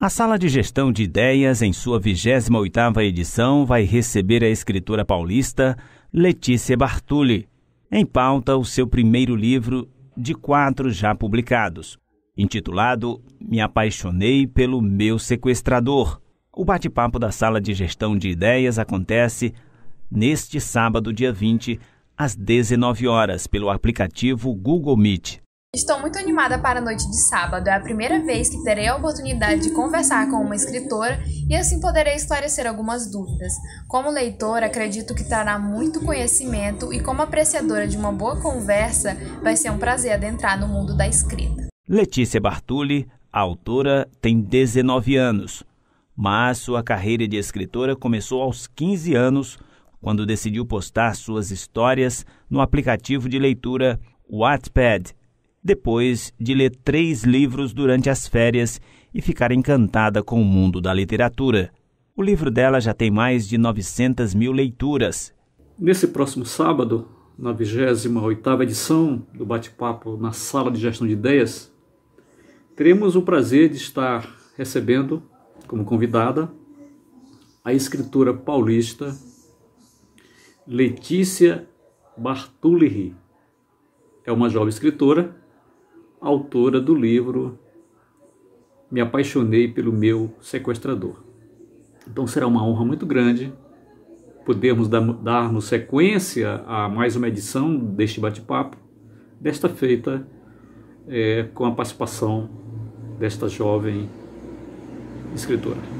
A Sala de Gestão de Ideias, em sua 28ª edição, vai receber a escritora paulista Letícia Bartulli, Em pauta, o seu primeiro livro de quatro já publicados, intitulado Me Apaixonei pelo Meu Sequestrador. O bate-papo da Sala de Gestão de Ideias acontece neste sábado, dia 20, às 19 horas, pelo aplicativo Google Meet. Estou muito animada para a noite de sábado. É a primeira vez que terei a oportunidade de conversar com uma escritora e assim poderei esclarecer algumas dúvidas. Como leitora, acredito que trará muito conhecimento e como apreciadora de uma boa conversa, vai ser um prazer adentrar no mundo da escrita. Letícia Bartuli, autora, tem 19 anos, mas sua carreira de escritora começou aos 15 anos, quando decidiu postar suas histórias no aplicativo de leitura Wattpad depois de ler três livros durante as férias e ficar encantada com o mundo da literatura. O livro dela já tem mais de 900 mil leituras. Nesse próximo sábado, na 28ª edição do Bate-Papo na Sala de Gestão de Ideias, teremos o prazer de estar recebendo como convidada a escritora paulista Letícia Bartulli. É uma jovem escritora autora do livro Me Apaixonei pelo Meu Sequestrador. Então será uma honra muito grande podermos dar, darmos sequência a mais uma edição deste bate-papo, desta feita é, com a participação desta jovem escritora.